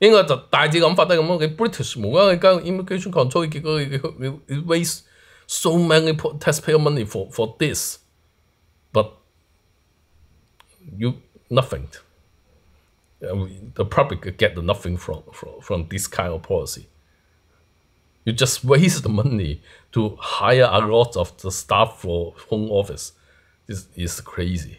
應該就大致諗法都係咁咯。你 British 無啦啦間 immigration control 結果你你 waste so many taxpayer money for for this，but you nothing。The public get nothing from from from this kind of policy. You just waste the money to hire a lot of the staff for home office. This is crazy.